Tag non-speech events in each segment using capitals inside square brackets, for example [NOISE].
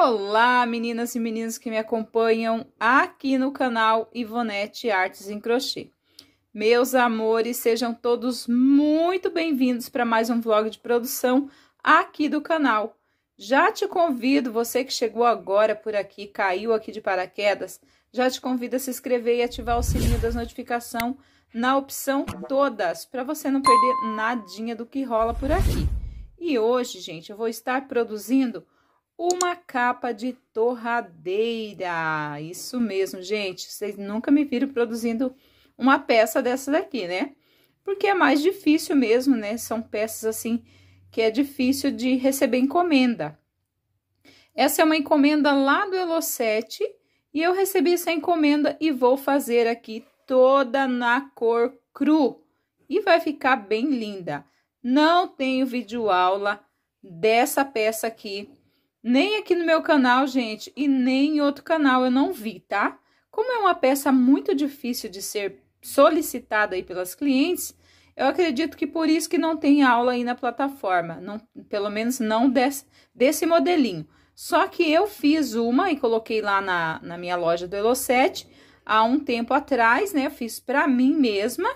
Olá, meninas e meninos que me acompanham aqui no canal Ivonete Artes em Crochê. Meus amores, sejam todos muito bem-vindos para mais um vlog de produção aqui do canal. Já te convido, você que chegou agora por aqui, caiu aqui de paraquedas, já te convido a se inscrever e ativar o sininho das notificações na opção todas, para você não perder nadinha do que rola por aqui. E hoje, gente, eu vou estar produzindo uma capa de torradeira. Isso mesmo, gente. Vocês nunca me viram produzindo uma peça dessa daqui, né? Porque é mais difícil mesmo, né? São peças assim que é difícil de receber encomenda. Essa é uma encomenda lá do Elocete e eu recebi essa encomenda e vou fazer aqui toda na cor cru. E vai ficar bem linda. Não tenho vídeo aula dessa peça aqui, nem aqui no meu canal, gente, e nem em outro canal eu não vi, tá? Como é uma peça muito difícil de ser solicitada aí pelas clientes, eu acredito que por isso que não tem aula aí na plataforma, não, pelo menos não desse, desse modelinho. Só que eu fiz uma e coloquei lá na, na minha loja do Elocete há um tempo atrás, né? Eu fiz para mim mesma,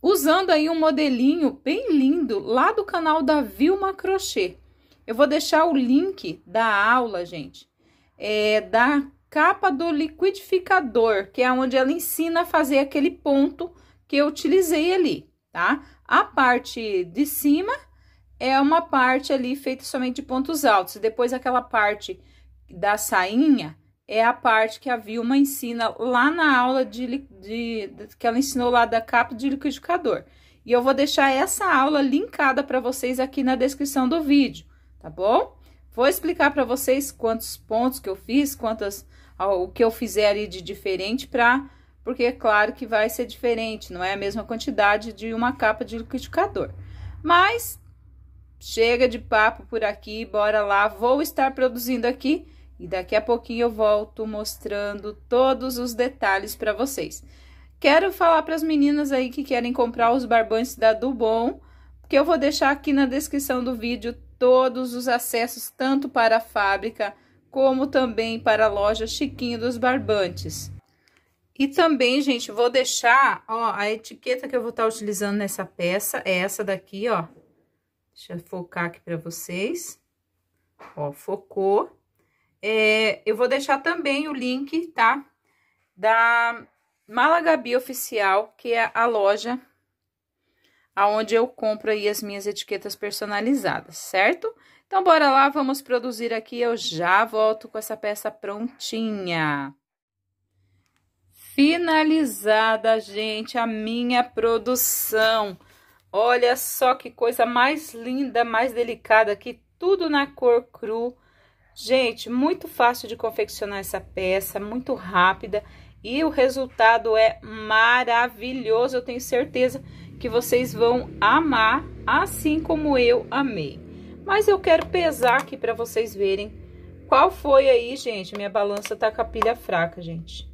usando aí um modelinho bem lindo lá do canal da Vilma Crochê. Eu vou deixar o link da aula, gente, é, da capa do liquidificador, que é onde ela ensina a fazer aquele ponto que eu utilizei ali, tá? A parte de cima é uma parte ali feita somente de pontos altos, depois aquela parte da sainha é a parte que a Vilma ensina lá na aula de, de, de que ela ensinou lá da capa de liquidificador. E eu vou deixar essa aula linkada para vocês aqui na descrição do vídeo tá bom? Vou explicar para vocês quantos pontos que eu fiz, quantas o que eu fizer ali de diferente para porque é claro que vai ser diferente, não é a mesma quantidade de uma capa de liquidificador. Mas chega de papo por aqui, bora lá, vou estar produzindo aqui e daqui a pouquinho eu volto mostrando todos os detalhes para vocês. Quero falar para as meninas aí que querem comprar os barbantes da Dubon, que eu vou deixar aqui na descrição do vídeo todos os acessos tanto para a fábrica como também para a loja Chiquinho dos Barbantes. E também, gente, vou deixar, ó, a etiqueta que eu vou estar tá utilizando nessa peça é essa daqui, ó. Deixa eu focar aqui para vocês. Ó, focou. É, eu vou deixar também o link, tá? Da Malagabi Oficial, que é a loja aonde eu compro aí as minhas etiquetas personalizadas, certo? Então, bora lá, vamos produzir aqui, eu já volto com essa peça prontinha. Finalizada, gente, a minha produção. Olha só que coisa mais linda, mais delicada aqui, tudo na cor cru. Gente, muito fácil de confeccionar essa peça, muito rápida e o resultado é maravilhoso, eu tenho certeza que vocês vão amar, assim como eu amei. Mas eu quero pesar aqui para vocês verem qual foi aí, gente. Minha balança tá com a pilha fraca, gente.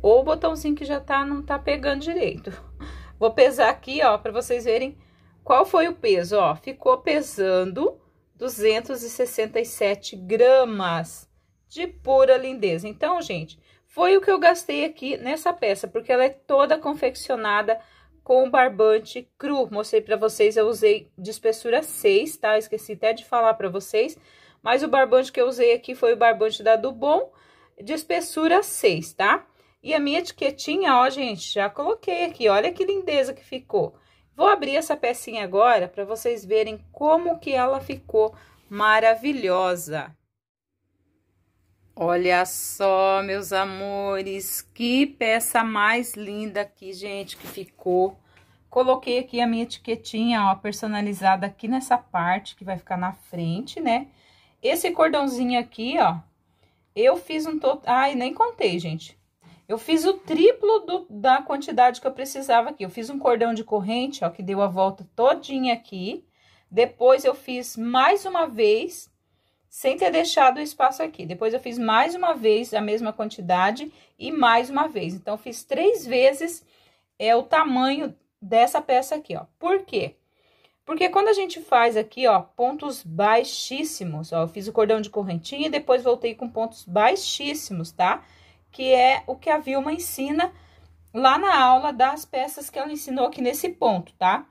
Ou o botãozinho que já tá, não tá pegando direito. [LAUGHS] Vou pesar aqui, ó, para vocês verem qual foi o peso, ó. Ficou pesando 267 gramas de pura lindeza. Então, gente, foi o que eu gastei aqui nessa peça, porque ela é toda confeccionada com o barbante cru. Mostrei para vocês, eu usei de espessura 6, tá? Esqueci até de falar para vocês. Mas o barbante que eu usei aqui foi o barbante da Dubon, de espessura 6, tá? E a minha etiquetinha, ó, gente, já coloquei aqui. Olha que lindeza que ficou. Vou abrir essa pecinha agora para vocês verem como que ela ficou maravilhosa. Olha só, meus amores, que peça mais linda aqui, gente, que ficou. Coloquei aqui a minha etiquetinha, ó, personalizada aqui nessa parte, que vai ficar na frente, né? Esse cordãozinho aqui, ó, eu fiz um total... Ai, nem contei, gente. Eu fiz o triplo do, da quantidade que eu precisava aqui. Eu fiz um cordão de corrente, ó, que deu a volta todinha aqui. Depois, eu fiz mais uma vez, sem ter deixado o espaço aqui. Depois, eu fiz mais uma vez a mesma quantidade e mais uma vez. Então, fiz três vezes é o tamanho dessa peça aqui, ó. Por quê? Porque quando a gente faz aqui, ó, pontos baixíssimos, ó, eu fiz o cordão de correntinha e depois voltei com pontos baixíssimos, tá? Que é o que a Vilma ensina lá na aula das peças que ela ensinou aqui nesse ponto, tá?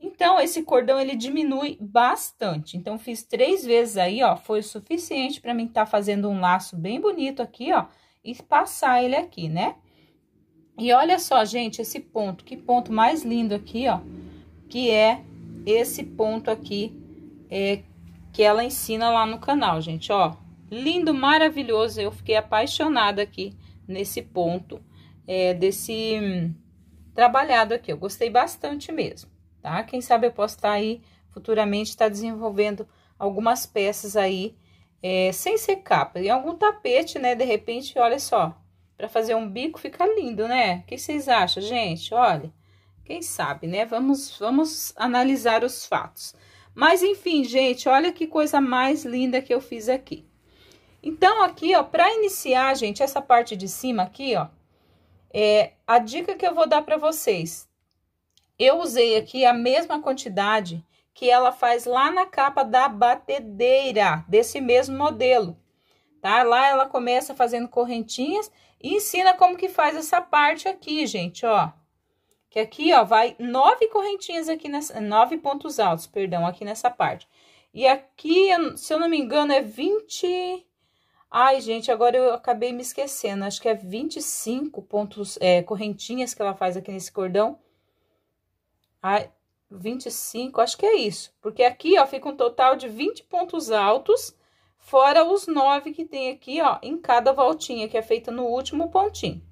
Então, esse cordão, ele diminui bastante. Então, fiz três vezes aí, ó, foi o suficiente para mim estar tá fazendo um laço bem bonito aqui, ó, e passar ele aqui, né? E olha só, gente, esse ponto, que ponto mais lindo aqui, ó, que é esse ponto aqui é, que ela ensina lá no canal, gente, ó. Lindo, maravilhoso, eu fiquei apaixonada aqui nesse ponto é, desse hum, trabalhado aqui, eu gostei bastante mesmo, tá? Quem sabe eu posso estar tá aí futuramente, estar tá desenvolvendo algumas peças aí, é, sem ser capa, em algum tapete, né, de repente, olha só, para fazer um bico fica lindo, né? O que vocês acham, gente? Olha, quem sabe, né? Vamos, vamos analisar os fatos. Mas, enfim, gente, olha que coisa mais linda que eu fiz aqui. Então, aqui, ó, para iniciar, gente, essa parte de cima aqui, ó, é a dica que eu vou dar para vocês. Eu usei aqui a mesma quantidade que ela faz lá na capa da batedeira, desse mesmo modelo, tá? Lá ela começa fazendo correntinhas e ensina como que faz essa parte aqui, gente, ó. Que aqui, ó, vai nove correntinhas aqui nessa... Nove pontos altos, perdão, aqui nessa parte. E aqui, se eu não me engano, é 20... Ai, gente, agora eu acabei me esquecendo. Acho que é 25 pontos, é, correntinhas que ela faz aqui nesse cordão. Ai, 25, acho que é isso. Porque aqui, ó, fica um total de 20 pontos altos fora os nove que tem aqui, ó, em cada voltinha, que é feita no último pontinho.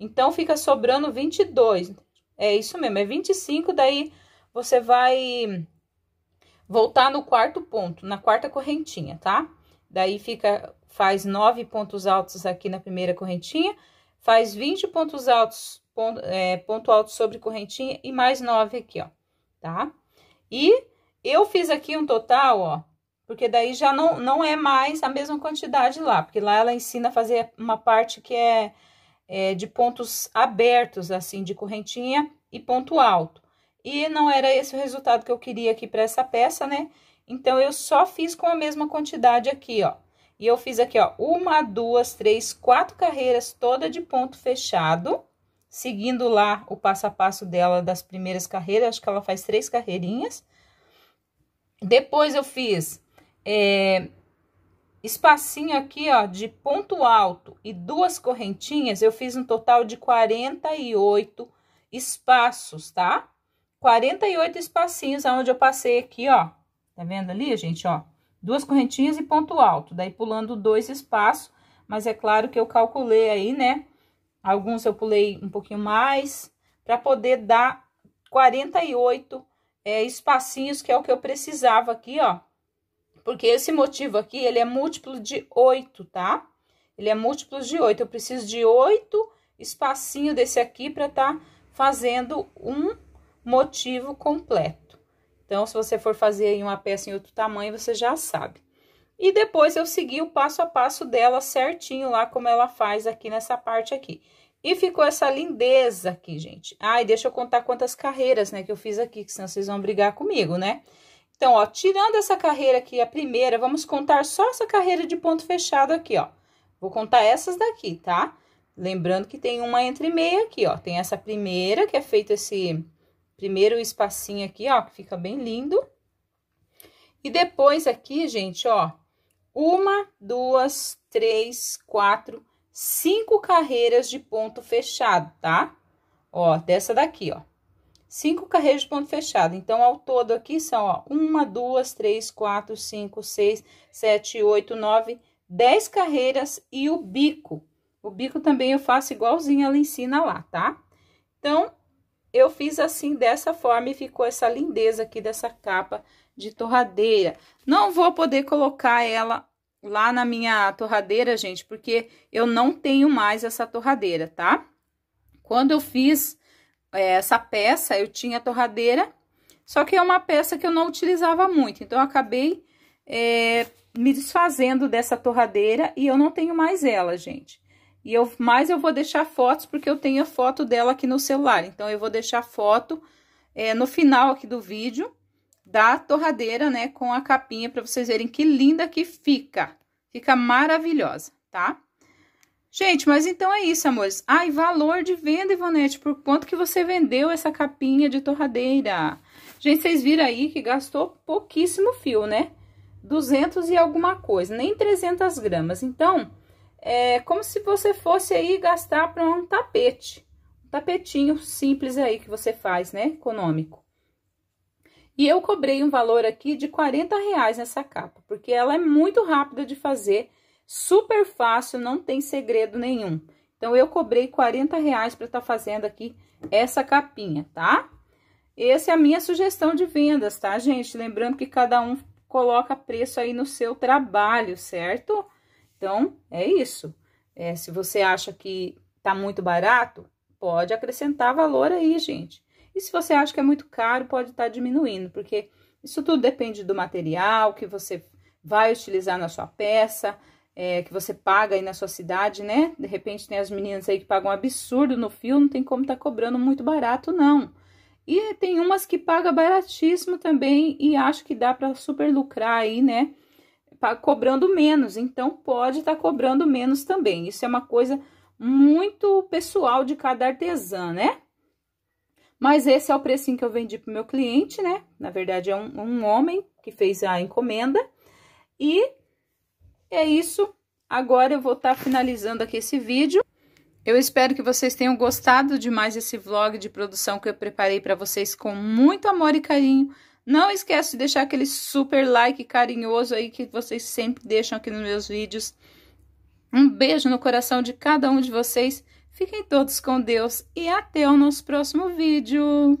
Então, fica sobrando 22. É isso mesmo, é 25, daí você vai voltar no quarto ponto, na quarta correntinha, tá? Daí fica, faz nove pontos altos aqui na primeira correntinha, faz 20 pontos altos, ponto, é, ponto alto sobre correntinha e mais nove aqui, ó, tá? E eu fiz aqui um total, ó, porque daí já não, não é mais a mesma quantidade lá, porque lá ela ensina a fazer uma parte que é, é de pontos abertos, assim, de correntinha e ponto alto. E não era esse o resultado que eu queria aqui para essa peça, né? Então, eu só fiz com a mesma quantidade aqui, ó. E eu fiz aqui, ó, uma, duas, três, quatro carreiras toda de ponto fechado, seguindo lá o passo a passo dela das primeiras carreiras, acho que ela faz três carreirinhas. Depois eu fiz é, espacinho aqui, ó, de ponto alto e duas correntinhas, eu fiz um total de 48 espaços, tá? 48 espacinhos aonde eu passei aqui, ó. Tá vendo ali, gente, ó? Duas correntinhas e ponto alto, daí pulando dois espaços, mas é claro que eu calculei aí, né? Alguns eu pulei um pouquinho mais, para poder dar 48 é, espacinhos, que é o que eu precisava aqui, ó, porque esse motivo aqui, ele é múltiplo de 8, tá? Ele é múltiplo de 8. Eu preciso de 8 espacinho desse aqui para tá fazendo um motivo completo. Então, se você for fazer aí uma peça em outro tamanho, você já sabe. E depois eu segui o passo a passo dela certinho lá, como ela faz aqui nessa parte aqui. E ficou essa lindeza aqui, gente. Ai, ah, deixa eu contar quantas carreiras, né, que eu fiz aqui, que senão vocês vão brigar comigo, né? Então, ó, tirando essa carreira aqui, a primeira, vamos contar só essa carreira de ponto fechado aqui, ó. Vou contar essas daqui, tá? Lembrando que tem uma entre meia aqui, ó. Tem essa primeira, que é feito esse primeiro espacinho aqui, ó, que fica bem lindo. E depois aqui, gente, ó, uma, duas, três, quatro, cinco carreiras de ponto fechado, tá? Ó, dessa daqui, ó cinco carreiras de ponto fechado. Então, ao todo aqui são, ó, uma, duas, três, quatro, cinco, seis, sete, oito, nove, dez carreiras e o bico. O bico também eu faço igualzinho ela ensina lá, tá? Então, eu fiz assim, dessa forma, e ficou essa lindeza aqui dessa capa de torradeira. Não vou poder colocar ela lá na minha torradeira, gente, porque eu não tenho mais essa torradeira, tá? Quando eu fiz é, essa peça, eu tinha torradeira, só que é uma peça que eu não utilizava muito, então eu acabei é, me desfazendo dessa torradeira e eu não tenho mais ela, gente. E eu, mais eu vou deixar fotos, porque eu tenho a foto dela aqui no celular, então eu vou deixar foto é, no final aqui do vídeo da torradeira, né, com a capinha, para vocês verem que linda que fica, fica maravilhosa, tá? Gente, mas então é isso, amores. Ai, valor de venda, Ivonete, por quanto que você vendeu essa capinha de torradeira? Gente, vocês viram aí que gastou pouquíssimo fio, né? 200 e alguma coisa, nem 300 gramas. Então, é como se você fosse aí gastar para um tapete. Um tapetinho simples aí que você faz, né? Econômico. E eu cobrei um valor aqui de 40 reais nessa capa, porque ela é muito rápida de fazer Super fácil, não tem segredo nenhum. Então, eu cobrei 40 reais para estar tá fazendo aqui essa capinha, tá? Essa é a minha sugestão de vendas, tá, gente? Lembrando que cada um coloca preço aí no seu trabalho, certo? Então, é isso. É, se você acha que tá muito barato, pode acrescentar valor aí, gente. E se você acha que é muito caro, pode estar tá diminuindo, porque isso tudo depende do material que você vai utilizar na sua peça, é, que você paga aí na sua cidade, né? De repente tem as meninas aí que pagam um absurdo no fio, não tem como tá cobrando muito barato, não. E tem umas que pagam baratíssimo também e acho que dá para super lucrar aí, né? cobrando menos, então pode estar tá cobrando menos também. Isso é uma coisa muito pessoal de cada artesã, né? Mas esse é o precinho que eu vendi para o meu cliente, né? Na verdade, é um, um, homem que fez a encomenda. E é isso. Agora eu vou estar tá finalizando aqui esse vídeo. Eu espero que vocês tenham gostado de mais esse vlog de produção que eu preparei para vocês com muito amor e carinho. Não esquece de deixar aquele super like carinhoso aí que vocês sempre deixam aqui nos meus vídeos. Um beijo no coração de cada um de vocês. Fiquem todos com Deus e até o nosso próximo vídeo.